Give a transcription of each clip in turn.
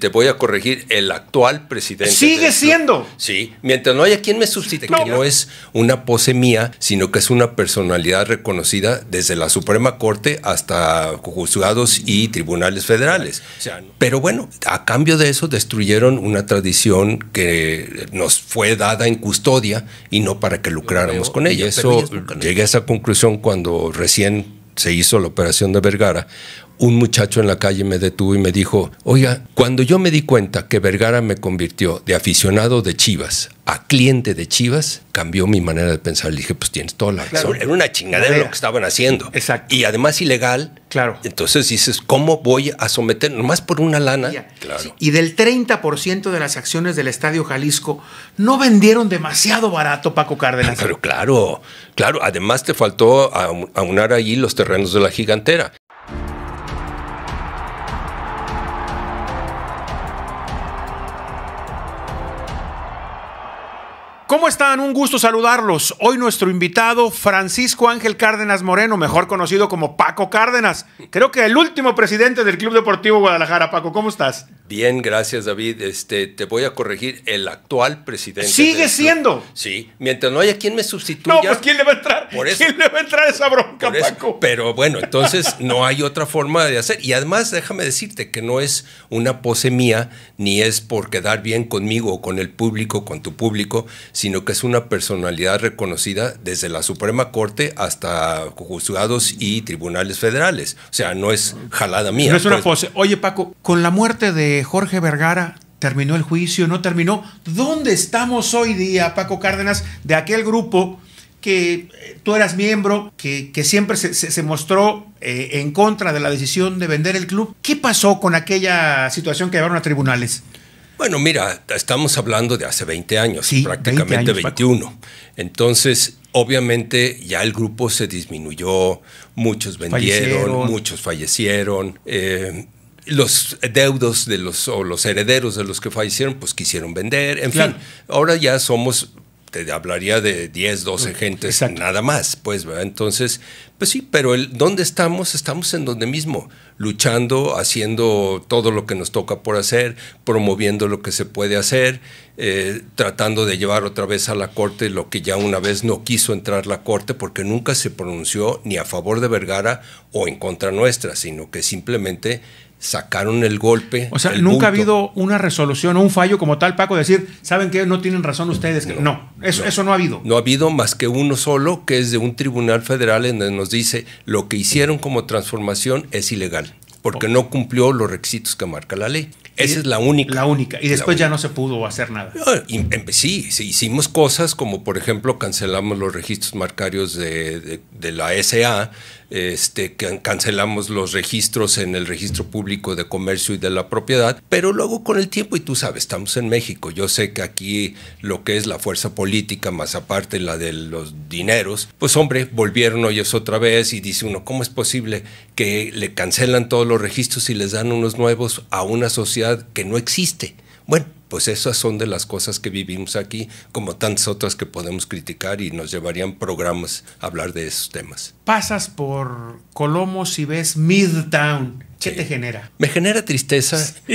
te voy a corregir, el actual presidente. Sigue siendo. Sí, mientras no haya quien me sustituya, que no es una pose mía, sino que es una personalidad reconocida desde la Suprema Corte hasta juzgados y tribunales federales. Pero bueno, a cambio de eso destruyeron una tradición que nos fue dada en custodia y no para que lucráramos con ella. Eso llegué a esa conclusión cuando recién se hizo la operación de Vergara un muchacho en la calle me detuvo y me dijo, oiga, cuando yo me di cuenta que Vergara me convirtió de aficionado de Chivas a cliente de Chivas, cambió mi manera de pensar. Le dije, pues tienes toda la razón. Era una chingadera lo que estaban haciendo. Exacto. Y además ilegal. Claro. Entonces dices, ¿cómo voy a someter? Nomás por una lana. Claro. Y del 30% de las acciones del Estadio Jalisco no vendieron demasiado barato, Paco Cárdenas. Pero claro, claro. Además te faltó aunar ahí los terrenos de la gigantera. ¿Cómo están? Un gusto saludarlos. Hoy nuestro invitado, Francisco Ángel Cárdenas Moreno, mejor conocido como Paco Cárdenas. Creo que el último presidente del Club Deportivo Guadalajara. Paco, ¿cómo estás? Bien, gracias David. Este, te voy a corregir, el actual presidente. Sigue siendo. Sí, mientras no haya quien me sustituya. No, pues ¿quién le va a entrar? Por eso, ¿Quién le va a entrar esa bronca, Paco? Pero bueno, entonces no hay otra forma de hacer. Y además, déjame decirte que no es una pose mía, ni es por quedar bien conmigo o con el público, con tu público, sino que es una personalidad reconocida desde la Suprema Corte hasta juzgados y tribunales federales. O sea, no es jalada mía. No es una pose. Oye, Paco, con la muerte de Jorge Vergara, terminó el juicio, no terminó. ¿Dónde estamos hoy día, Paco Cárdenas, de aquel grupo que eh, tú eras miembro, que, siempre se, mostró eh, en contra de la decisión de vender el club? ¿Qué pasó con aquella situación que llevaron a tribunales? Bueno, mira, estamos hablando de hace 20 años, prácticamente 21. Entonces, obviamente ya el grupo se disminuyó, muchos vendieron, muchos fallecieron. Eh, los deudos de los o los herederos de los que fallecieron, pues quisieron vender, en fin, ahora ya somos te hablaría de 10, 12 mm, gentes, nada más, pues, ¿verdad? Entonces, pues sí, pero el, ¿dónde estamos? Estamos en donde mismo, luchando, haciendo todo lo que nos toca por hacer, promoviendo lo que se puede hacer, eh, tratando de llevar otra vez a la Corte lo que ya una vez no quiso entrar la Corte porque nunca se pronunció ni a favor de Vergara o en contra nuestra, sino que simplemente sacaron el golpe. O sea, nunca ha habido una resolución o un fallo como tal, Paco, decir, ¿saben que No tienen razón ustedes. No, no, eso, eso no ha habido. No ha habido más que uno solo, que es de un tribunal federal en donde nos dice, lo que hicieron como transformación es ilegal, porque no cumplió los requisitos que marca la ley. Esa es la única. La única. Y después ya no se pudo hacer nada. Ah, em, sí, hicimos cosas como, por ejemplo, cancelamos los registros marcarios de, de la SA, este, cancelamos los registros en el registro público de comercio y de la propiedad, pero luego con el tiempo, y tú sabes, estamos en México, yo sé que aquí lo que es la fuerza política, más aparte la de los dineros, pues hombre, volvieron ellos otra vez y dice uno, ¿cómo es posible que le cancelan todos los registros y les dan unos nuevos a una sociedad que no existe? Bueno, pues esas son de las cosas que vivimos aquí, como tantas otras que podemos criticar y nos llevarían programas a hablar de esos temas. Pasas por Colomos y ves Midtown. ¿Qué te genera? Me genera tristeza.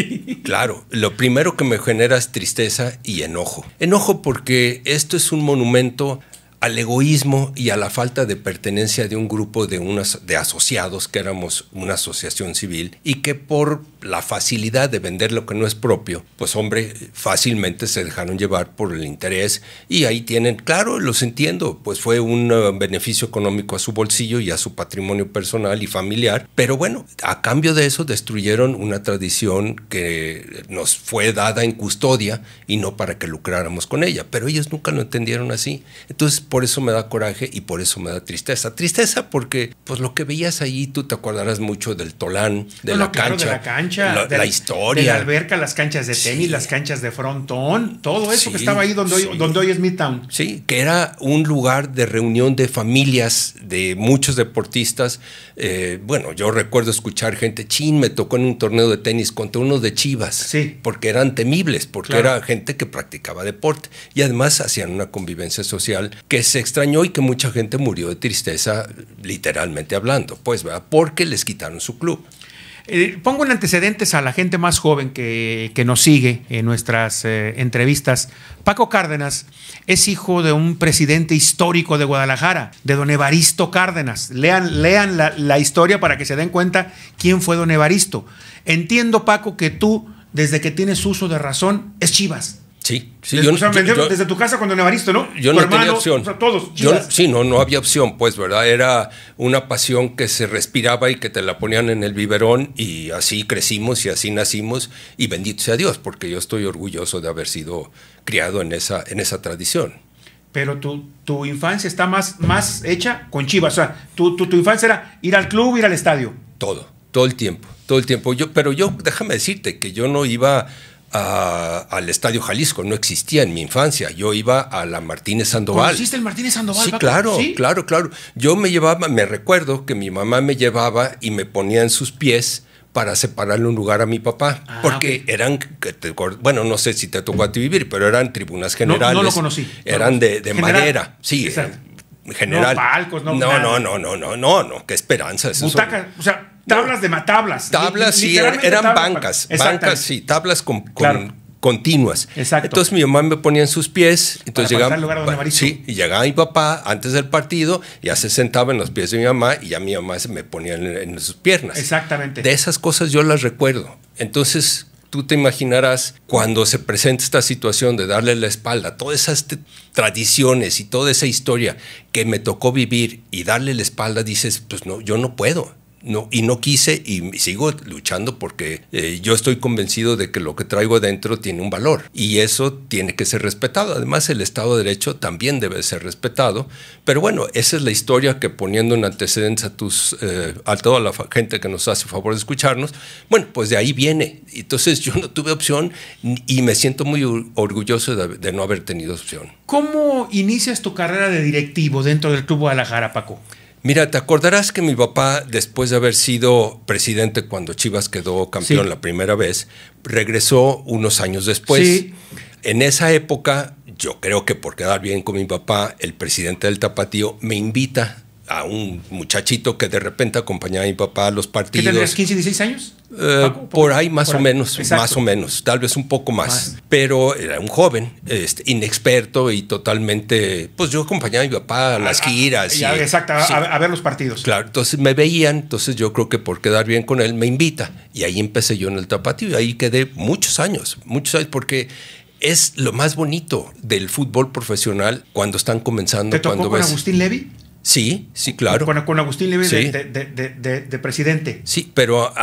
Claro, lo primero que me genera es tristeza y enojo. Enojo porque esto es un monumento al egoísmo y a la falta de pertenencia de un grupo de, unas, de asociados, que éramos una asociación civil, y que por la facilidad de vender lo que no es propio, pues hombre, fácilmente se dejaron llevar por el interés y ahí tienen, claro, los entiendo, pues fue un eh, beneficio económico a su bolsillo y a su patrimonio personal y familiar, pero bueno, a cambio de eso destruyeron una tradición que nos fue dada en custodia y no para que lucráramos con ella, pero ellos nunca lo entendieron así. Entonces, por eso me da coraje y por eso me da tristeza. Tristeza porque pues lo que veías ahí... tú te acordarás mucho del Tolán, de, la, cancha, de la cancha, historia. De la alberca, las canchas de tenis, las canchas de frontón, todo eso que estaba ahí donde, hoy, donde hoy es Midtown. Sí, que era un lugar de reunión de familias, de muchos deportistas. Eh, bueno, yo recuerdo escuchar gente, chin, me tocó en un torneo de tenis contra unos de Chivas. Sí. Porque eran temibles, porque era gente que practicaba deporte. Y además hacían una convivencia social que que se extrañó y que mucha gente murió de tristeza, literalmente hablando, pues, ¿verdad? Porque les quitaron su club. Eh, pongo en antecedentes a la gente más joven que, nos sigue en nuestras eh, entrevistas. Paco Cárdenas es hijo de un presidente histórico de Guadalajara, de don Evaristo Cárdenas. Lean, lean la historia para que se den cuenta quién fue don Evaristo. Entiendo, Paco, que tú, desde que tienes uso de razón, es Chivas. Sí, sí desde, desde tu casa cuando Evaristo, ¿no? Yo no tenía opción. todos. sí, no, no había opción, pues, ¿verdad? Era una pasión que se respiraba y que te la ponían en el biberón y así crecimos y así nacimos y bendito sea Dios, porque yo estoy orgulloso de haber sido criado en esa, en esa tradición. Pero tu, tu infancia está más, más hecha con Chivas, o sea, tu, infancia era ir al club, ir al estadio. Todo, todo el tiempo, todo el tiempo. Yo, pero yo, déjame decirte que yo no iba a, al Estadio Jalisco, no existía en mi infancia. Yo iba a la Martínez Sandoval. ¿Conociste el Martínez Sandoval? Sí, claro, claro, claro. Yo me llevaba, me recuerdo que mi mamá me llevaba y me ponía en sus pies para separarle un lugar a mi papá, ah, porque eran, bueno, no sé si te tocó a ti vivir, pero eran tribunas generales. No, no lo conocí. Eran de, de madera, sí, Exacto general. No palcos, no. No, no, no, no, no, no, no, qué esperanza. o sea, tablas de matablas. Tablas, sí, er, eran bancas, bancas, sí, tablas con, continuas. Exacto. Entonces mi mamá me ponía en sus pies, entonces llegaba, lugar donde sí, y llegaba mi papá antes del partido, ya se sentaba en los pies de mi mamá y ya mi mamá se me ponía en sus piernas. Exactamente. De esas cosas yo las recuerdo. Entonces tú te imaginarás cuando se presenta esta situación de darle la espalda, a todas esas tradiciones y toda esa historia que me tocó vivir y darle la espalda, dices, pues no, yo no puedo y no quise y sigo luchando porque eh, yo estoy convencido de que lo que traigo adentro tiene un valor y eso tiene que ser respetado. Además, el Estado de Derecho también debe ser respetado. Pero bueno, esa es la historia que poniendo en antecedentes a, tus, eh, toda la gente que nos hace favor de escucharnos, bueno, pues de ahí viene. Entonces yo no tuve opción y me siento muy orgulloso de, no haber tenido opción. ¿Cómo inicias tu carrera de directivo dentro del Club Guadalajara, Paco? Mira, te acordarás que mi papá, después de haber sido presidente cuando Chivas quedó campeón la primera vez, regresó unos años después. En esa época, yo creo que por quedar bien con mi papá, el presidente del Tapatío me invita a un muchachito que de repente acompañaba a mi papá a los partidos. ¿Qué tenías 15, 16 años? Eh, por ahí más o menos, más o menos, tal vez un poco más. Pero era un joven, este, inexperto y totalmente, pues yo acompañaba a mi papá a las giras. exacto, a, ver los partidos. Claro, entonces me veían, entonces yo creo que por quedar bien con él me invita. Y ahí empecé yo en el tapatío y ahí quedé muchos años, muchos años, porque es lo más bonito del fútbol profesional cuando están comenzando. ¿Te tocó con Agustín Levy? Sí, sí, claro. Con, con Agustín Levy de, presidente. Sí, pero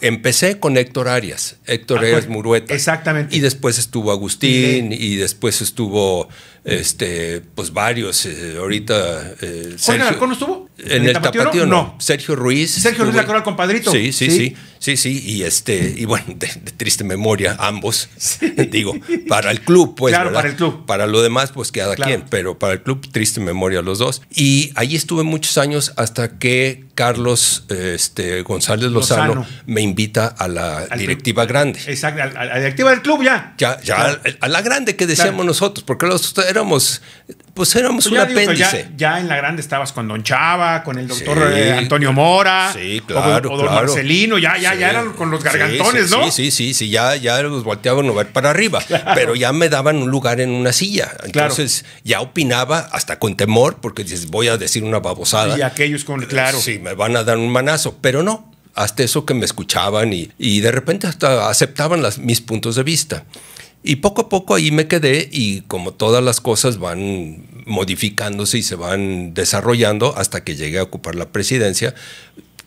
empecé con Héctor Arias, Héctor ah, Arias Murueta. Exactamente. Y después estuvo Agustín y después estuvo este, pues varios. Eh, ahorita. Eh, Sergio, estuvo? En, el tapatío no. Sergio Ruiz. Sergio Ruiz la corral compadrito. Sí, sí, sí, sí. Sí, Y este, y bueno, de, triste memoria, ambos. Digo, para el club, pues. Claro, para el club. Para lo demás, pues queda quien. Pero para el club, triste memoria los dos. Y ahí estuve muchos años hasta que Carlos este, González Lozano, me invita a la directiva grande. Exacto, a, la directiva del club ya. Ya, ya a, la grande que decíamos nosotros, porque los éramos, pues éramos pues un apéndice. ya, en la grande estabas con Don Chava, con el doctor eh, Antonio Mora, sí, claro, o, o Don Marcelino, ya, ya, ya eran con los gargantones, ¿no? Sí, sí, sí, sí, ya, ya los volteaban a ver para arriba, pero ya me daban un lugar en una silla. Entonces ya opinaba hasta con temor, porque dices, voy a decir una babosada. Y aquellos con, eh, claro. Sí, me van a dar un manazo, pero no, hasta eso que me escuchaban y, y de repente hasta aceptaban las, mis puntos de vista. Y poco a poco ahí me quedé y como todas las cosas van modificándose y se van desarrollando hasta que llegué a ocupar la presidencia,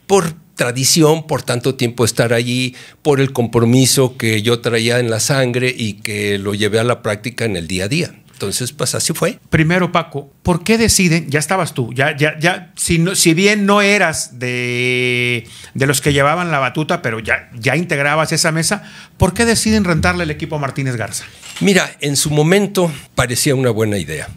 por tradición, por tanto tiempo estar allí, por el compromiso que yo traía en la sangre y que lo llevé a la práctica en el día a día. Entonces, pues así fue. Primero, Paco, ¿por qué deciden? Ya estabas tú, ya, ya, ya, si, si bien no eras de, los que llevaban la batuta, pero ya, ya integrabas esa mesa, ¿por qué deciden rentarle el equipo a Martínez Garza? Mira, en su momento parecía una buena idea.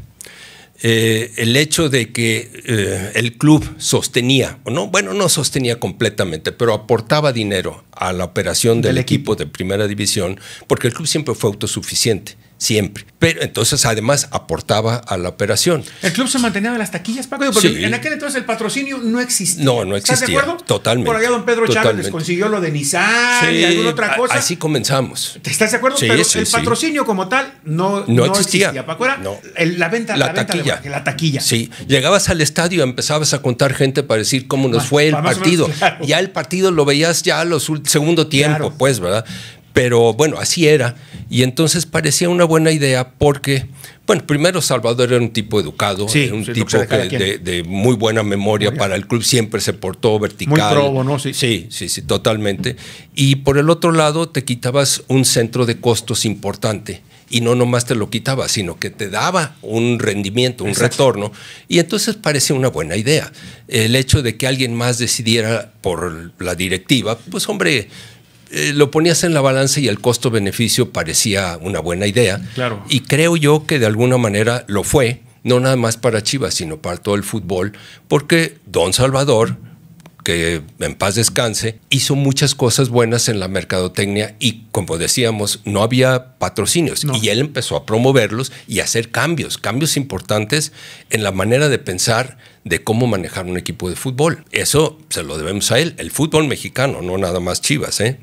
Eh, el hecho de que eh, el club sostenía, o no, bueno, no sostenía completamente, pero aportaba dinero a la operación del, equipo. de primera división, porque el club siempre fue autosuficiente siempre. Pero entonces además aportaba a la operación. ¿El club se mantenía de las taquillas, Paco? Porque en aquel entonces el patrocinio no existía. No, no existía. ¿Estás de acuerdo? Totalmente. Por allá don Pedro Chávez consiguió lo de Nissan y alguna otra cosa. Así comenzamos. ¿Estás de acuerdo? Sí, Pero el patrocinio como tal no, no, existía. Paco era la venta, la, la taquilla. la taquilla. Sí, llegabas al estadio, empezabas a contar gente para decir cómo nos ah, fue el partido. Ya el partido lo veías ya a los segundo tiempo, pues, ¿verdad? Pero bueno, así era. Y entonces parecía una buena idea porque, bueno, primero Salvador era un tipo educado, un tipo de, muy buena memoria para el club, siempre se portó vertical. Muy probo, ¿no? Sí. sí, sí, sí, totalmente. Y por el otro lado, te quitabas un centro de costos importante y no nomás te lo quitabas, sino que te daba un rendimiento, un retorno, y entonces parecía una buena idea. El hecho de que alguien más decidiera por la directiva, pues hombre, eh, lo ponías en la balanza y el costo-beneficio parecía una buena idea. Y creo yo que de alguna manera lo fue, no nada más para Chivas, sino para todo el fútbol, porque Don Salvador que en paz descanse, hizo muchas cosas buenas en la mercadotecnia y como decíamos, no había patrocinios y él empezó a promoverlos y hacer cambios, cambios importantes en la manera de pensar de cómo manejar un equipo de fútbol. Eso se lo debemos a él, el fútbol mexicano, no nada más Chivas, ¿eh?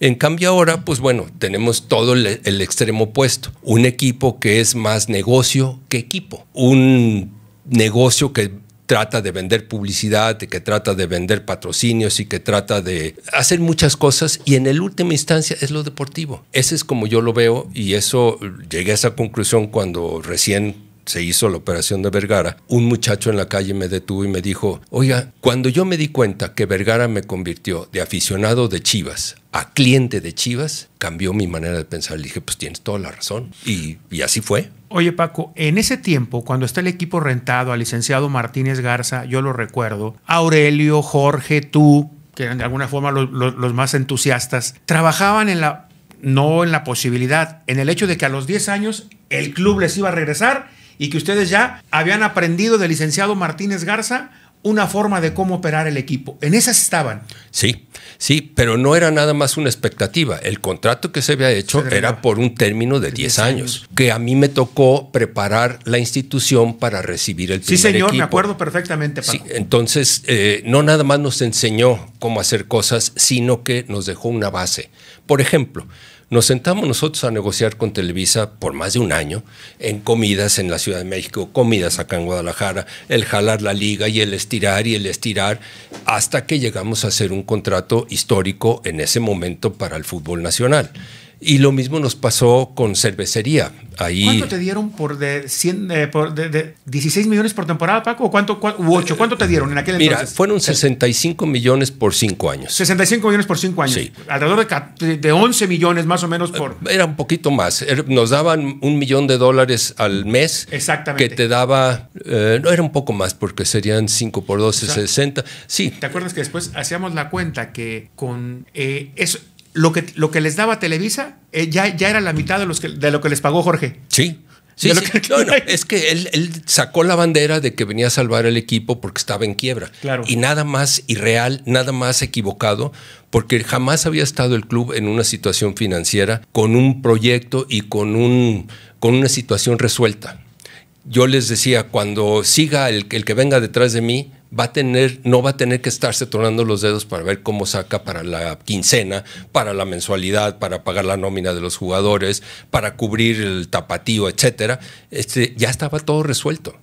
En cambio ahora, pues bueno, tenemos todo el extremo opuesto. Un equipo que es más negocio que equipo. Un negocio que trata de vender publicidad, que trata de vender patrocinios y que trata de hacer muchas cosas y en el última instancia es lo deportivo. Ese es como yo lo veo y eso llegué a esa conclusión cuando recién se hizo la operación de Vergara, un muchacho en la calle me detuvo y me dijo, oiga, cuando yo me di cuenta que Vergara me convirtió de aficionado de Chivas a cliente de Chivas, cambió mi manera de pensar. Le dije, pues tienes toda la razón. y así fue. Oye Paco, en ese tiempo, cuando está el equipo rentado al licenciado Martínez Garza, yo lo recuerdo, Aurelio, Jorge, tú, que eran de alguna forma los, más entusiastas, trabajaban en la, no en la posibilidad, en el hecho de que a los 10 años el club les iba a regresar y que ustedes ya habían aprendido del licenciado Martínez Garza una forma de cómo operar el equipo. En esas estaban. Sí, sí, pero no era nada más una expectativa. El contrato que se había hecho era por un término de 10 años, que a mí me tocó preparar la institución para recibir el primer Sí, señor, me acuerdo perfectamente. entonces, eh, no nada más nos enseñó cómo hacer cosas, sino que nos dejó una base. Por ejemplo, nos sentamos nosotros a negociar con Televisa por más de un año en comidas en la Ciudad de México, comidas acá en Guadalajara, el jalar la liga y el estirar y el estirar, hasta que llegamos a hacer un contrato histórico en ese momento para el fútbol nacional. Y lo mismo nos pasó con cervecería. Ahí, ¿Cuánto te dieron por de, eh, de, 16 millones por temporada, Paco? ¿O cuánto, ¿Ocho? ¿Cuánto te dieron en aquel mira, entonces? Mira, fueron 65 millones por 5 años. 65 millones por 5 años. Sí. Alrededor de, de 11 millones más o menos por... Era un poquito más. Er, nos daban un millón de dólares al mes. Exactamente. Que te daba... Eh, no, era un poco más porque serían 5 por 12, 60. Sí. ¿Te acuerdas que después hacíamos la cuenta que con eh, eso lo que, lo que les daba Televisa eh, ya, ya era la mitad de, los de lo que les pagó Jorge. Sí. Sí, es que él, sacó la bandera de que venía a salvar el equipo porque estaba en quiebra. Y nada más irreal, nada más equivocado, porque jamás había estado el club en una situación financiera con un proyecto y con, un, con una situación resuelta. Yo les decía, cuando siga el, el que venga detrás de mí, va a tener, no va a tener que estarse tornando los dedos para ver cómo saca para la quincena, para la mensualidad, para pagar la nómina de los jugadores, para cubrir el tapatío, etcétera. Este, ya estaba todo resuelto.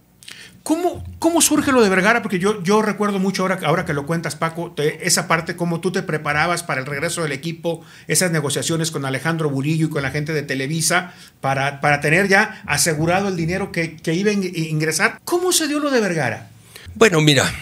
¿Cómo, ¿Cómo, surge lo de Vergara? Porque yo, yo recuerdo mucho ahora, ahora que lo cuentas, Paco, esa parte, cómo tú te preparabas para el regreso del equipo, esas negociaciones con Alejandro Burillo y con la gente de Televisa para, para tener ya asegurado el dinero que, que iba a ingresar. ¿Cómo se dio lo de Vergara? Bueno, mira,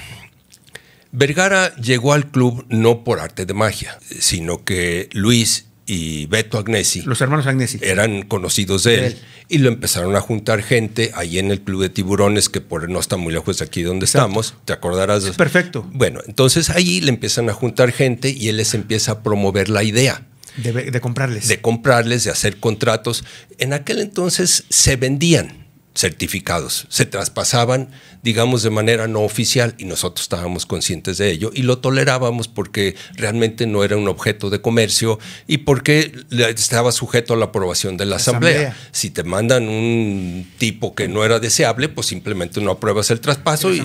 Vergara llegó al club no por arte de magia, sino que Luis y Beto Agnesi. Los hermanos Agnesi. Eran conocidos de él, Y lo empezaron a juntar gente ahí en el Club de Tiburones, que por no está muy lejos de aquí donde estamos. Te acordarás. Es perfecto. Bueno, entonces ahí le empiezan a juntar gente y él les empieza a promover la idea. de comprarles. De comprarles, de hacer contratos. En aquel entonces se vendían certificados. Se traspasaban, digamos, de manera no oficial y nosotros estábamos conscientes de ello y lo tolerábamos porque realmente no era un objeto de comercio y porque estaba sujeto a la aprobación de la, asamblea. Si te mandan un tipo que no era deseable, pues simplemente no apruebas el traspaso y,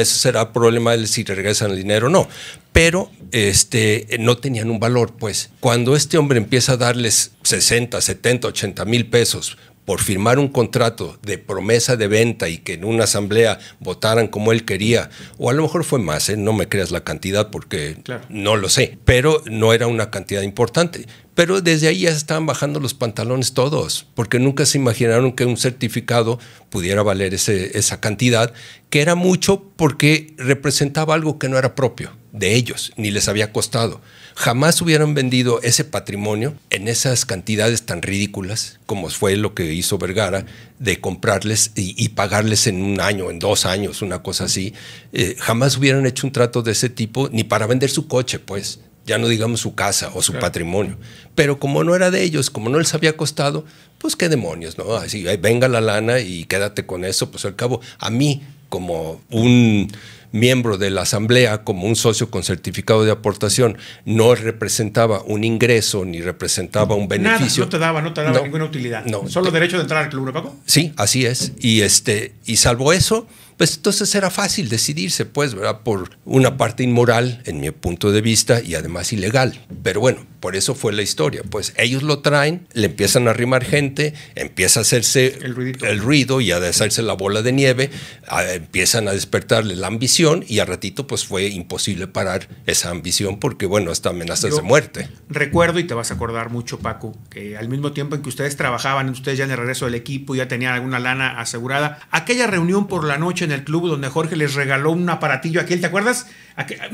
eso será problema de si regresan el dinero o no. Pero este, no tenían un valor, pues. Cuando este hombre empieza a darles 60, 70, 80 mil pesos por firmar un contrato de promesa de venta y que en una asamblea votaran como él quería, o a lo mejor fue más, ¿eh? no me creas la cantidad porque no lo sé, pero no era una cantidad importante. Pero desde ahí ya estaban bajando los pantalones todos, porque nunca se imaginaron que un certificado pudiera valer esa cantidad, que era mucho porque representaba algo que no era propio de ellos, ni les había costado. Jamás hubieran vendido ese patrimonio en esas cantidades tan ridículas como fue lo que hizo Vergara, de comprarles y, pagarles en un año, en dos años, una cosa así. Eh, jamás hubieran hecho un trato de ese tipo, ni para vender su coche, pues, ya no digamos su casa o su patrimonio. Pero como no era de ellos, como no les había costado, pues qué demonios, ¿no? Así, venga la lana y quédate con eso, pues al cabo, a mí como un miembro de la asamblea como un socio con certificado de aportación no representaba un ingreso ni representaba un beneficio. Nada, no te daba, no te daba ninguna utilidad. No, Solo derecho de entrar al Club Paco. Sí, así es. Y, este, y salvo eso, pues entonces era fácil decidirse, pues, ¿verdad? Por una parte inmoral, en mi punto de vista, y además ilegal. Pero bueno, por eso fue la historia. Pues ellos lo traen, le empiezan a arrimar gente, empieza a hacerse el, ruido y a hacerse la bola de nieve, empiezan a despertarle la ambición y al ratito pues fue imposible parar esa ambición porque bueno, hasta amenazas de muerte. Recuerdo y te vas a acordar mucho Paco, que al mismo tiempo en que ustedes trabajaban, ustedes ya en el regreso del equipo ya tenían alguna lana asegurada, aquella reunión por la noche en el club donde Jorge les regaló un aparatillo a aquel, ¿te acuerdas?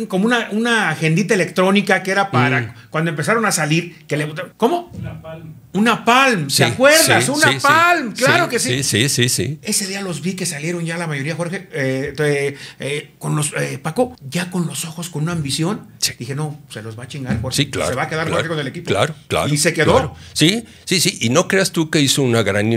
como una, una agendita electrónica que era para mm. cuando empezaron a salir, que le ¿Cómo? Una palm. Una palm, ¿se acuerdas? una palm, claro que sí. Sí, sí, sí, Ese día los vi que salieron ya la mayoría, Jorge, eh, eh, con los, eh, Paco, ya con los ojos, con una ambición. Dije, no, se los va a chingar, Jorge. se va a quedar con el equipo. Claro, claro. Y se quedó. Sí, sí, sí. Y no creas tú que hizo una gran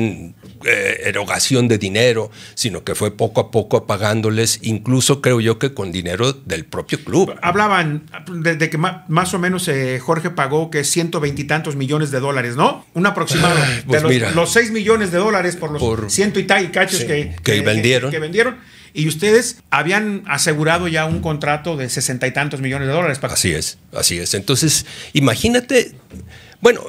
eh, erogación de dinero, sino que fue poco a poco pagándoles, incluso creo yo que con dinero del propio club. Hablaban de, que más o menos eh, Jorge pagó que ciento veintitantos millones de dólares, ¿no? Un aproximado. de pues los, seis millones de dólares por los ciento y tal cachos que, vendieron. y ustedes habían asegurado ya un contrato de sesenta y tantos millones de dólares. Así es, así es. Entonces, imagínate, bueno,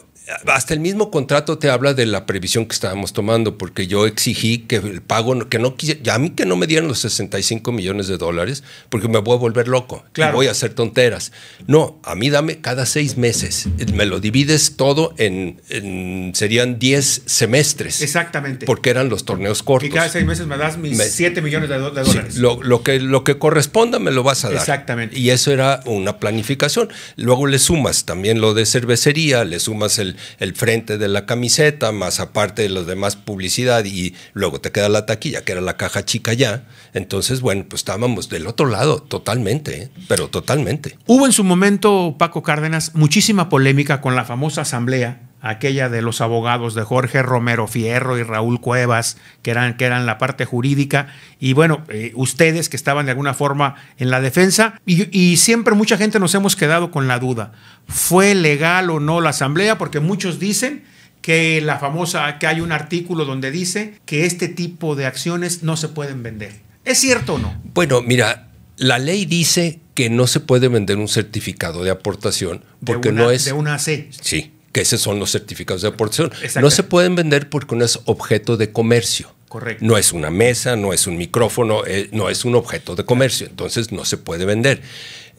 hasta el mismo contrato te habla de la previsión que estábamos tomando, porque yo exigí que el pago, que no quise, a mí que no me dieran los 65 millones de dólares, porque me voy a volver loco, claro. voy a hacer tonteras. No, a mí dame cada seis meses, me lo divides todo en, serían 10 semestres. Exactamente. Porque eran los torneos cortos. Y cada seis meses me das mis 7 millones de, dólares. lo, lo, que, lo que corresponda me lo vas a dar. Exactamente. Y eso era una planificación. Luego le sumas también lo de cervecería, le sumas el, el frente de la camiseta, más aparte de los demás publicidad y luego te queda la taquilla, que era la caja chica ya. Entonces, bueno, pues estábamos del otro lado totalmente, ¿eh? pero totalmente. Hubo en su momento, Paco Cárdenas, muchísima polémica con la famosa asamblea aquella de los abogados de Jorge Romero Fierro y Raúl Cuevas, que eran, que eran la parte jurídica, y bueno, eh, ustedes que estaban de alguna forma en la defensa, y, siempre mucha gente nos hemos quedado con la duda, ¿fue legal o no la asamblea? Porque muchos dicen que la famosa, que hay un artículo donde dice que este tipo de acciones no se pueden vender. ¿Es cierto o no? Bueno, mira, la ley dice que no se puede vender un certificado de aportación porque no es... De una C. Sí que esos son los certificados de aportación. No se pueden vender porque no es objeto de comercio. Correcto. No es una mesa, no es un micrófono, eh, no es un objeto de comercio. Entonces no se puede vender.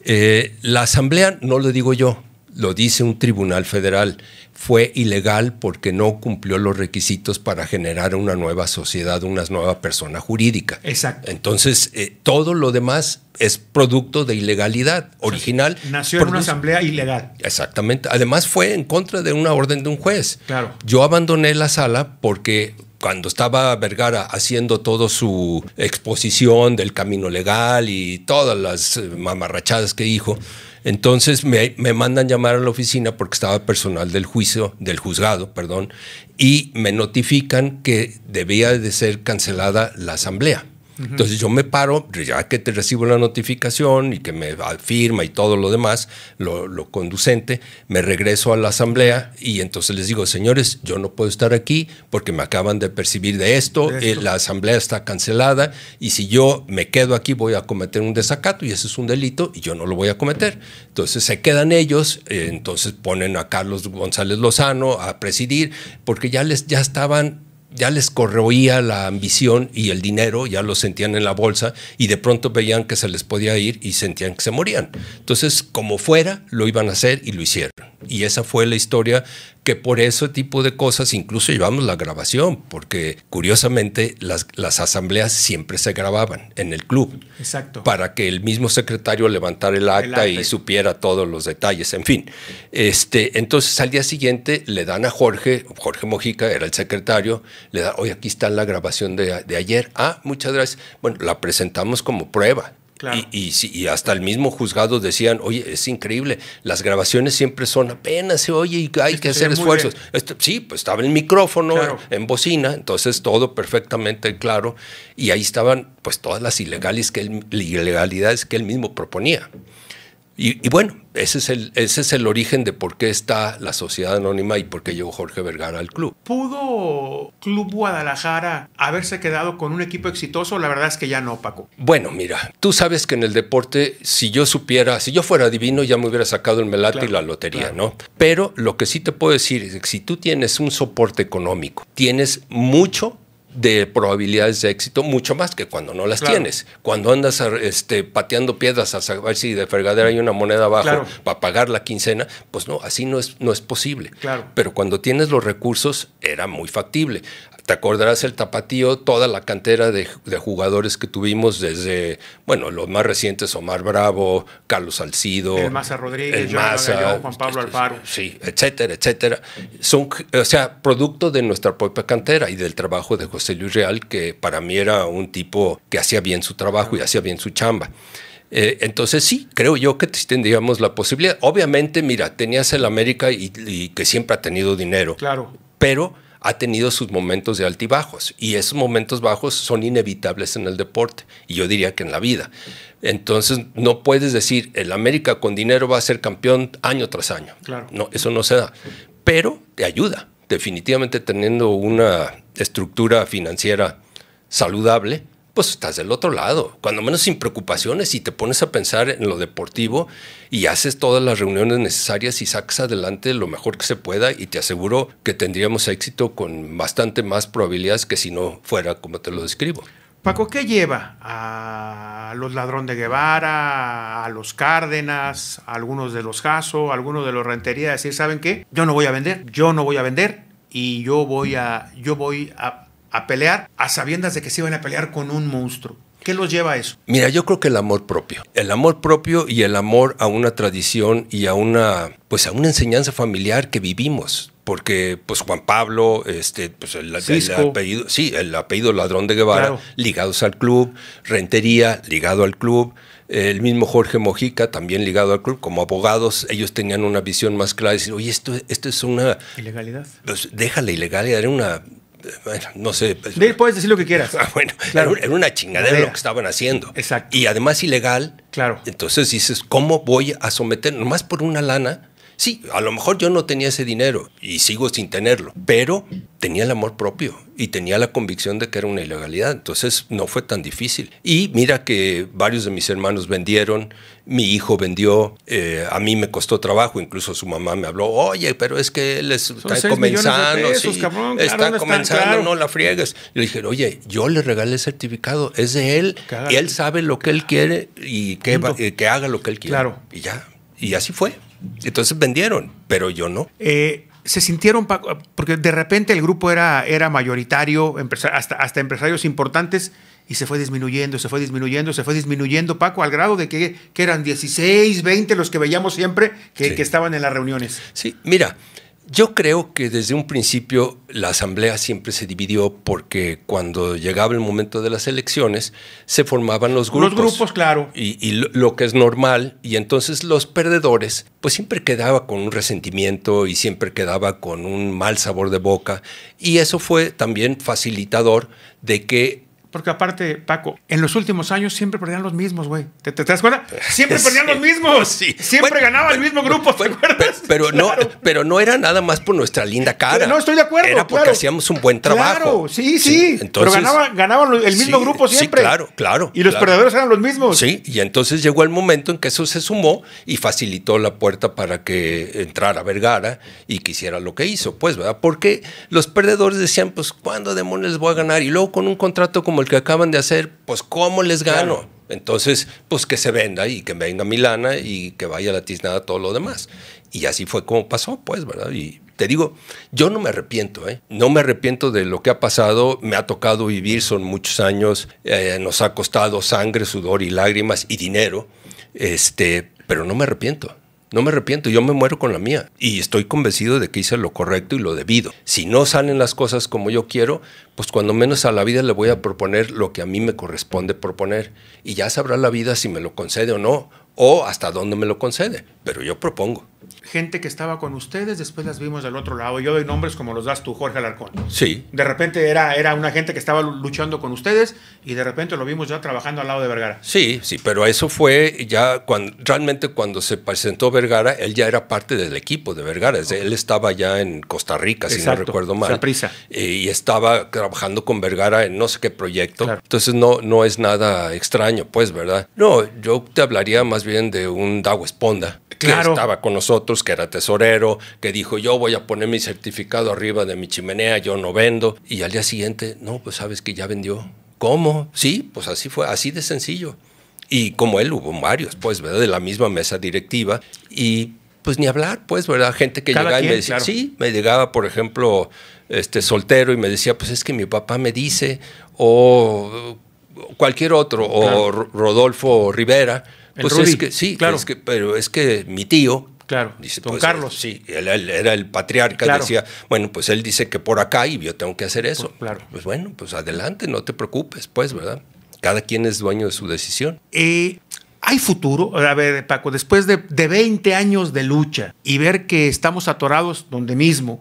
Eh, la asamblea, no lo digo yo, lo dice un tribunal federal, fue ilegal porque no cumplió los requisitos para generar una nueva sociedad, una nueva persona jurídica. Exacto. Entonces, eh, todo lo demás es producto de ilegalidad original. nació en una asamblea ilegal. Exactamente. Además, fue en contra de una orden de un juez. Claro. Yo abandoné la sala porque cuando estaba Vergara haciendo toda su exposición del camino legal y todas las eh, mamarrachadas que dijo, entonces me, mandan llamar a la oficina porque estaba personal del juicio, del juzgado, perdón, y me notifican que debía de ser cancelada la asamblea. Entonces yo me paro, ya que te recibo la notificación y que me firma y todo lo demás, lo, conducente, me regreso a la asamblea y entonces les digo, señores, yo no puedo estar aquí porque me acaban de percibir de esto, eh, la asamblea está cancelada y si yo me quedo aquí voy a cometer un desacato y ese es un delito y yo no lo voy a cometer. Entonces se quedan ellos, eh, entonces ponen a Carlos González Lozano a presidir porque ya les ya estaban ya les corroía la ambición y el dinero, ya lo sentían en la bolsa y de pronto veían que se les podía ir y sentían que se morían. Entonces, como fuera, lo iban a hacer y lo hicieron. Y esa fue la historia que por ese tipo de cosas incluso llevamos la grabación, porque curiosamente las, asambleas siempre se grababan en el club. Exacto. Para que el mismo secretario levantara el acta, y supiera todos los detalles, en fin. Este, entonces al día siguiente le dan a Jorge, Jorge Mojica era el secretario, le da, hoy aquí está la grabación de, de ayer. Ah, muchas gracias. Bueno, la presentamos como prueba. Y, hasta el mismo juzgado decían, oye, es increíble, las grabaciones siempre son apenas, oye, y hay que hacer esfuerzos. Este, sí, pues estaba el micrófono en, bocina, entonces todo perfectamente claro, y ahí estaban pues todas las ilegales que ilegalidades que él mismo proponía. Y, bueno, ese es, el, ese es el origen de por qué está la Sociedad Anónima y por qué llegó Jorge Vergara al club. ¿Pudo Club Guadalajara haberse quedado con un equipo exitoso? La verdad es que ya no, Paco. Bueno, mira, tú sabes que en el deporte, si yo supiera, si yo fuera divino, ya me hubiera sacado el melate y la lotería, ¿no? Pero lo que sí te puedo decir es que si tú tienes un soporte económico, tienes mucho de probabilidades de éxito mucho más que cuando no las tienes. Cuando andas este, pateando piedras a saber si de fregadera hay una moneda abajo para pagar la quincena, pues no, así no es, no es posible. Claro. Pero cuando tienes los recursos era muy factible. Te acordarás el tapatío, toda la cantera de, jugadores que tuvimos desde, bueno, los más recientes, Omar Bravo, Carlos Salcido. El Rodríguez, Juan Pablo este, Alfaro. Sí, etcétera, etcétera. Son, o sea, producto de nuestra propia cantera y del trabajo de José Luis Real, que para mí era un tipo que hacía bien su trabajo y hacía bien su chamba. Eh, entonces sí, creo yo que tendríamos la posibilidad. Obviamente, mira, tenías el América y, y que siempre ha tenido dinero. Claro. Pero ha tenido sus momentos de altibajos y esos momentos bajos son inevitables en el deporte y yo diría que en la vida. Entonces no puedes decir el América con dinero va a ser campeón año tras año. Claro. No, eso no se da. Pero te ayuda, definitivamente teniendo una estructura financiera saludable pues estás del otro lado, cuando menos sin preocupaciones y te pones a pensar en lo deportivo y haces todas las reuniones necesarias y sacas adelante lo mejor que se pueda y te aseguro que tendríamos éxito con bastante más probabilidades que si no fuera como te lo describo. Paco, ¿qué lleva a los ladrón de Guevara, a los Cárdenas, a algunos de los casos, a algunos de los Rentería a decir, ¿saben qué? Yo no voy a vender, yo no voy a vender y yo voy a, yo voy a a pelear a sabiendas de que se iban a pelear con un monstruo. ¿Qué los lleva a eso? Mira, yo creo que el amor propio. El amor propio y el amor a una tradición y a una, pues a una enseñanza familiar que vivimos porque pues Juan Pablo, este, pues el, apellido, sí, el apellido ladrón de Guevara, ligados al club, Rentería, ligado al club, el mismo Jorge Mojica, también ligado al club, como abogados, ellos tenían una visión más clara, y decir, oye, esto, esto es una... Ilegalidad. Pues, deja ilegalidad, era una no sé. Pues, puedes decir lo que quieras. Ah, bueno, era una chingadera lo que estaban haciendo. Exacto. Y además ilegal. Claro. Entonces dices, ¿cómo voy a someter, nomás por una lana, Sí, a lo mejor yo no tenía ese dinero y sigo sin tenerlo, pero tenía el amor propio y tenía la convicción de que era una ilegalidad. Entonces no fue tan difícil. Y mira que varios de mis hermanos vendieron, mi hijo vendió, eh, a mí me costó trabajo, incluso su mamá me habló, oye, pero es que él está comenzando, está comenzando, no la friegues. Le dije, oye, yo le regalé el certificado, es de él, él sabe lo que él quiere y que, eh, que haga lo que él quiere. Claro. Y ya, y así fue. Entonces vendieron, pero yo no. Eh, se sintieron, porque de repente el grupo era, era mayoritario, hasta, hasta empresarios importantes, y se fue disminuyendo, se fue disminuyendo, se fue disminuyendo, Paco, al grado de que, eran 16, 20 los que veíamos siempre que, que estaban en las reuniones. Sí, mira, yo creo que desde un principio la asamblea siempre se dividió porque cuando llegaba el momento de las elecciones se formaban los grupos. Los grupos, claro. Y, lo, lo que es normal. Y entonces los perdedores, pues siempre quedaba con un resentimiento y siempre quedaba con un mal sabor de boca. Y eso fue también facilitador de que porque aparte, Paco, en los últimos años siempre perdían los mismos, güey. ¿Te, das cuenta? Siempre perdían los mismos. Siempre ganaba el mismo grupo, ¿te acuerdas? Pero, no, pero no era nada más por nuestra linda cara. No, estoy de acuerdo. Era porque hacíamos un buen trabajo. Claro, sí, sí. pero ganaban el mismo grupo siempre. claro, claro. Y los perdedores eran los mismos. Sí, y entonces llegó el momento en que eso se sumó y facilitó la puerta para que entrara Vergara y quisiera lo que hizo, pues, ¿verdad? Porque los perdedores decían, pues, ¿cuándo demonios voy a ganar? Y luego con un contrato como que acaban de hacer, pues ¿cómo les gano? Entonces, pues que se venda y que venga Milana y que vaya la tiznada todo lo demás. Y así fue como pasó, pues, ¿verdad? Y te digo, yo no me arrepiento, ¿eh? No me arrepiento de lo que ha pasado, me ha tocado vivir, son muchos años, eh, nos ha costado sangre, sudor y lágrimas y dinero, este, pero no me arrepiento. No me arrepiento, yo me muero con la mía. Y estoy convencido de que hice lo correcto y lo debido. Si no salen las cosas como yo quiero, pues cuando menos a la vida le voy a proponer lo que a mí me corresponde proponer. Y ya sabrá la vida si me lo concede o no, o hasta dónde me lo concede. Pero yo propongo gente que estaba con ustedes, después las vimos del otro lado. Yo doy nombres como los das tú, Jorge Alarcón. Sí. De repente era, era una gente que estaba luchando con ustedes y de repente lo vimos ya trabajando al lado de Vergara. Sí, sí, pero eso fue ya cuando, realmente cuando se presentó Vergara, él ya era parte del equipo de Vergara. Él estaba ya en Costa Rica, si no recuerdo mal. prisa. Eh, y estaba trabajando con Vergara en no sé qué proyecto. Entonces no, no es nada extraño, pues, ¿verdad? No, yo te hablaría más bien de un Dago Esponda, que estaba con nosotros otros, que era tesorero, que dijo, yo voy a poner mi certificado arriba de mi chimenea, yo no vendo. Y al día siguiente, no, pues sabes que ya vendió. ¿Cómo? Sí, pues así fue, así de sencillo. Y como él hubo varios, pues, ¿verdad? De la misma mesa directiva. Y pues ni hablar, pues, ¿verdad? Gente que llegaba y me decía, sí, me llegaba, por ejemplo, este soltero y me decía, pues es que mi papá me dice, o cualquier otro, o Rodolfo Rivera. pues es que, sí, claro. es que, pero es que mi tío Claro, dice, don pues, Carlos. Sí, él, era el patriarca, decía, bueno, pues él dice que por acá y yo tengo que hacer eso. claro. Pues bueno, pues adelante, no te preocupes, pues, ¿verdad? Cada quien es dueño de su decisión. Eh, ¿Hay futuro? A ver, Paco, después de, de 20 años de lucha y ver que estamos atorados donde mismo,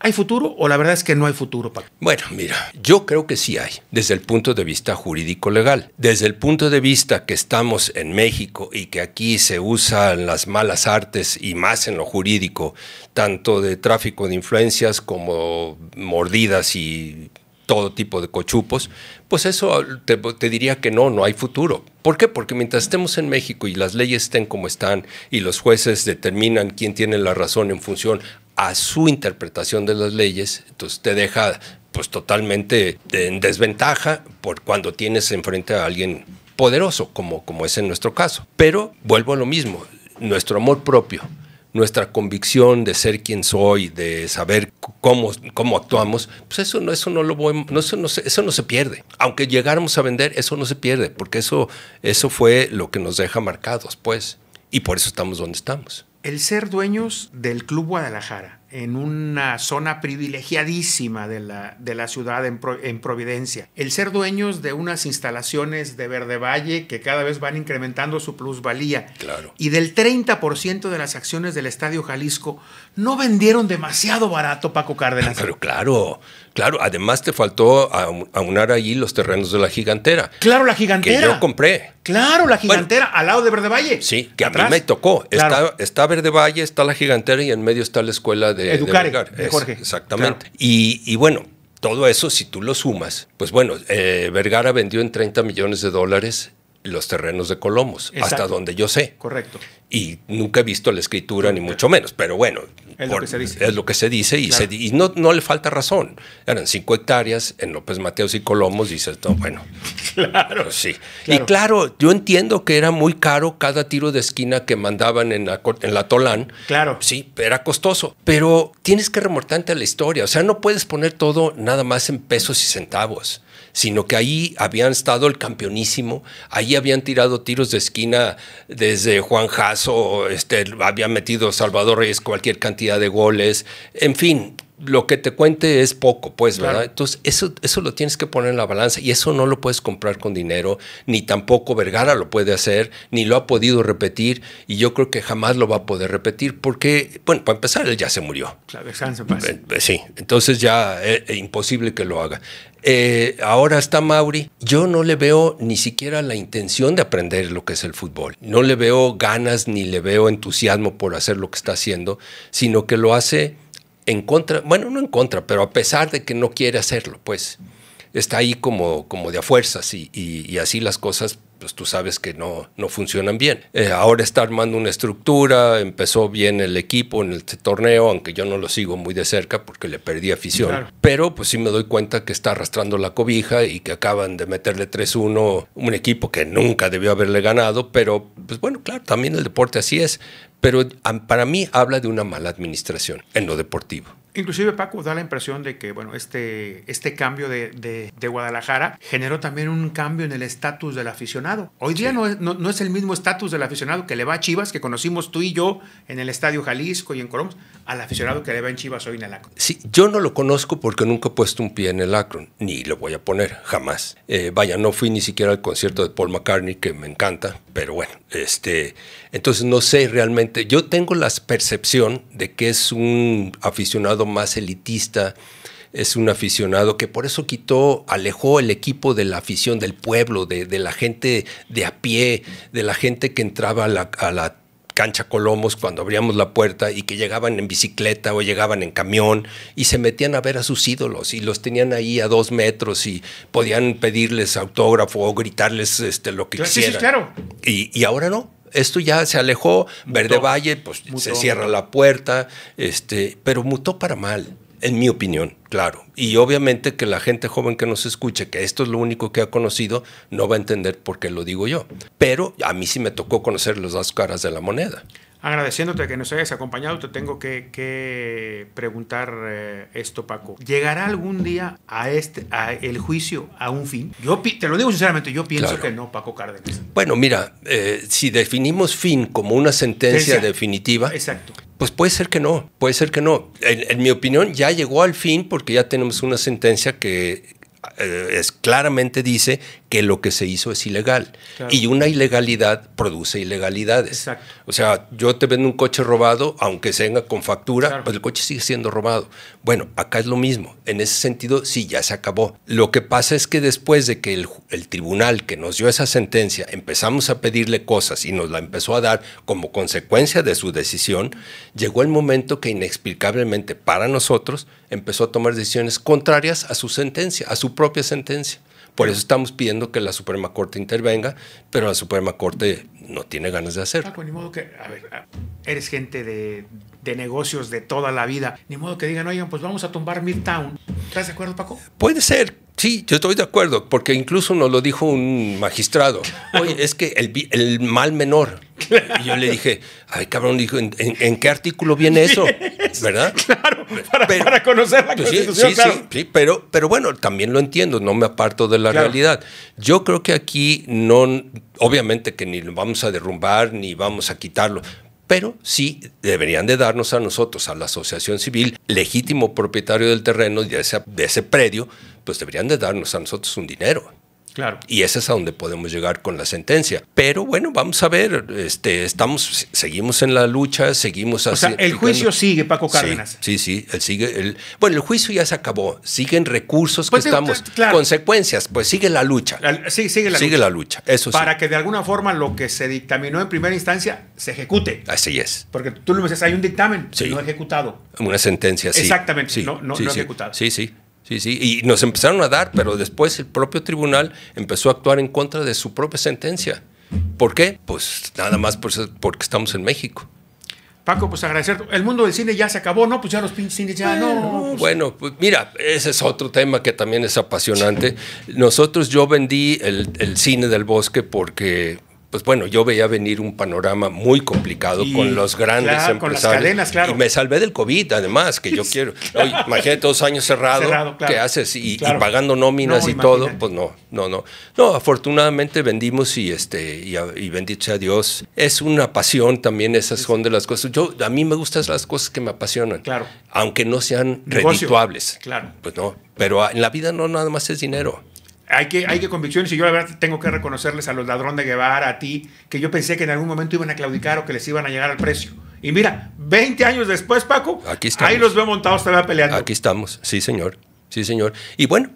¿Hay futuro o la verdad es que no hay futuro, para? Bueno, mira, yo creo que sí hay, desde el punto de vista jurídico-legal. Desde el punto de vista que estamos en México y que aquí se usan las malas artes y más en lo jurídico, tanto de tráfico de influencias como mordidas y todo tipo de cochupos, pues eso te, te, diría que no, no hay futuro. ¿Por qué? Porque mientras estemos en México y las leyes estén como están y los jueces determinan quién tiene la razón en función a su interpretación de las leyes, entonces te deja pues totalmente en desventaja por cuando tienes enfrente a alguien poderoso, como, como es en nuestro caso. Pero vuelvo a lo mismo, nuestro amor propio, nuestra convicción de ser quien soy, de saber cómo, cómo actuamos, pues eso no, eso no lo eso, no se, pierde. Aunque llegáramos a vender, eso no se pierde, porque eso, eso fue lo que nos deja marcados, pues. Y por eso estamos donde estamos. El ser dueños del Club Guadalajara, en una zona privilegiadísima de la, ciudad en, en, Providencia, el ser dueños de unas instalaciones de Verde Valle que cada vez van incrementando su plusvalía, claro. y del 30% de las acciones del Estadio Jalisco no vendieron demasiado barato Paco Cárdenas. Pero claro, claro. Además te faltó aunar allí los terrenos de la gigantera. Claro, la gigantera. Que yo compré. Claro, la gigantera, al lado de Verde Valle. Sí, que atrás. a mí me tocó. Está, Verde Valle, está la gigantera y en medio está la escuela de, Educar, Jorge. exactamente. Y, bueno, todo eso, si tú lo sumas, pues bueno, eh, Vergara vendió en 30 millones de dólares los terrenos de Colomos, hasta donde yo sé. Correcto. Y nunca he visto la escritura, ni mucho menos, pero bueno, es, lo, que se dice. es lo que se dice y, no, le falta razón. Eran cinco hectáreas en López Mateos y Colomos, dice todo bueno. claro. Pues sí. Y claro, yo entiendo que era muy caro cada tiro de esquina que mandaban en la, en la Tolán. Claro. Sí, era costoso, pero tienes que remontarte a la historia. O sea, no puedes poner todo nada más en pesos y centavos sino que ahí habían estado el campeonísimo, ahí habían tirado tiros de esquina desde Juan Jasso, este, habían metido Salvador Reyes cualquier cantidad de goles, en fin, lo que te cuente es poco, pues, ¿verdad? Entonces, eso, eso lo tienes que poner en la balanza y eso no lo puedes comprar con dinero, ni tampoco Vergara lo puede hacer, ni lo ha podido repetir y yo creo que jamás lo va a poder repetir porque, bueno, para empezar, él ya se murió. Claro, se pues. Eh, sí, entonces ya es eh, eh, imposible que lo haga. Eh, ahora está Mauri, yo no le veo ni siquiera la intención de aprender lo que es el fútbol. No le veo ganas ni le veo entusiasmo por hacer lo que está haciendo, sino que lo hace en contra, bueno, no en contra, pero a pesar de que no quiere hacerlo, pues está ahí como, como de a fuerzas y, y, así las cosas pues tú sabes que no, no funcionan bien. Eh, ahora está armando una estructura, empezó bien el equipo en el este torneo, aunque yo no lo sigo muy de cerca porque le perdí afición. Pero pues sí me doy cuenta que está arrastrando la cobija y que acaban de meterle 3-1 un equipo que nunca debió haberle ganado, pero pues bueno, claro, también el deporte así es. Pero para mí habla de una mala administración en lo deportivo. Inclusive Paco da la impresión de que bueno, este, este cambio de, Guadalajara generó también un cambio en el estatus del aficionado. Hoy día no, no, no, es el mismo estatus del aficionado que le va a Chivas, que conocimos tú y yo en el Estadio Jalisco y en Colombia, al aficionado que le va en Chivas hoy en el Acron. Sí, yo no lo conozco porque nunca he puesto un pie en el Acron, ni lo voy a poner, jamás. Eh, vaya, no fui ni siquiera al concierto de Paul McCartney, que me encanta, pero bueno, este... Entonces no sé realmente, yo tengo la percepción de que es un aficionado más elitista, es un aficionado que por eso quitó, alejó el equipo de la afición del pueblo, de, la gente de a pie, de la gente que entraba a la, cancha Colomos cuando abríamos la puerta y que llegaban en bicicleta o llegaban en camión y se metían a ver a sus ídolos y los tenían ahí a dos metros y podían pedirles autógrafo o gritarles este, lo que quisieran. Sí, sí, claro. y ahora no esto ya se alejó, Verde Valle, pues se cierra la puerta, este, pero mutó para mal, en mi opinión, claro. Y obviamente que la gente joven que nos escuche, que esto es lo único que ha conocido, no va a entender por qué lo digo yo. Pero a mí sí me tocó conocer las dos caras de la moneda. Agradeciéndote que nos hayas acompañado, te tengo que, preguntar eh, esto, Paco. ¿Llegará algún día a este el juicio a un fin? Yo te lo digo sinceramente, yo pienso que no, Paco Cárdenas. Bueno, mira, eh, si definimos fin como una sentencia definitiva, Pues puede ser que no, puede ser que no. en, mi opinión ya llegó al fin porque ya tenemos una sentencia que eh, es, claramente dice que lo que se hizo es ilegal. Y una ilegalidad produce ilegalidades. O sea, yo te vendo un coche robado, aunque venga con factura, pues el coche sigue siendo robado. Bueno, acá es lo mismo. En ese sentido, sí, ya se acabó. Lo que pasa es que después de que el tribunal que nos dio esa sentencia empezamos a pedirle cosas y nos la empezó a dar como consecuencia de su decisión, llegó el momento que inexplicablemente para nosotros empezó a tomar decisiones contrarias a su sentencia, a su propia sentencia. Por eso estamos pidiendo que la Suprema Corte intervenga, pero la Suprema Corte no tiene ganas de hacerlo. Paco, ni modo que, a ver, eres gente de, de, negocios de toda la vida, ni modo que digan, oigan, pues vamos a tumbar Midtown. ¿Estás de acuerdo, Paco? Puede ser, Sí, yo estoy de acuerdo, porque incluso nos lo dijo un magistrado. Oye, es que el, mal menor. yo le dije, ay cabrón, dijo, ¿en, en, qué artículo viene eso? ¿Verdad? Claro, para, conocer la pues constitución. Sí, sí, sí, pero, pero bueno, también lo entiendo, no me aparto de la realidad. Yo creo que aquí no, obviamente que ni lo vamos a derrumbar ni vamos a quitarlo, pero sí deberían de darnos a nosotros, a la asociación civil, legítimo propietario del terreno, de ese, de ese predio, pues deberían de darnos a nosotros un dinero. Claro. Y ese es a donde podemos llegar con la sentencia. Pero bueno, vamos a ver, este, estamos, seguimos en la lucha, seguimos o Sea, el juicio sigue, Paco Cárdenas. Sí, sí, él sigue. bueno, el juicio ya se acabó. Siguen recursos pues que estamos. Consecuencias, pues sigue la lucha. sigue la sigue lucha. la lucha. Eso Para que de alguna forma lo que se dictaminó en primera instancia se ejecute. Así es. Porque tú lo dices, hay un dictamen no ejecutado. Una sentencia, sí. Exactamente, sí. no, no ejecutado. Sí, sí. Sí, sí, y nos empezaron a dar, pero después el propio tribunal empezó a actuar en contra de su propia sentencia. ¿Por qué? Pues nada más porque estamos en México. Paco, pues agradecer. El mundo del cine ya se acabó, ¿no? Pues ya los pinches cines ya no. Bueno, pues mira, ese es otro tema que también es apasionante. Nosotros yo vendí el, el cine del bosque porque pues bueno, yo veía venir un panorama muy complicado con los grandes empresarios. Y me salvé del COVID, además, que yo quiero. Imagínate, imagínate dos años cerrado, ¿qué haces? Y, pagando nóminas y todo. Pues no, no, no. No, afortunadamente vendimos y este, y, bendito sea Dios. Es una pasión también, esas son de las cosas. Yo, a mí me gustan las cosas que me apasionan. Claro. Aunque no sean redituables. Claro. Pues no. Pero ah, en la vida no nada más es dinero hay que, hay que convicciones y yo la verdad tengo que reconocerles a los ladrón de Guevara, a ti, que yo pensé que en algún momento iban a claudicar o que les iban a llegar al precio. Y mira, 20 años después, Paco, Aquí ahí los veo montados todavía peleando. Aquí estamos, sí señor, sí señor. Y bueno,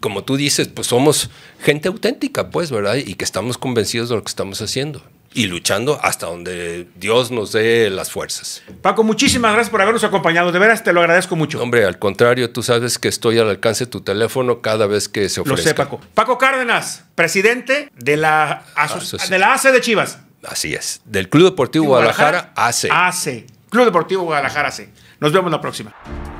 como tú dices, pues somos gente auténtica, pues, ¿verdad? Y que estamos convencidos de lo que estamos haciendo y luchando hasta donde Dios nos dé las fuerzas. Paco, muchísimas gracias por habernos acompañado. De veras, te lo agradezco mucho. Hombre, al contrario, tú sabes que estoy al alcance de tu teléfono cada vez que se ofrece. Lo sé, Paco. Paco Cárdenas, presidente de la, AC de la ACE de Chivas. Así es, del Club Deportivo Guadalajara, Guadalajara, AC. AC. Club Deportivo Guadalajara AC. Nos vemos la próxima.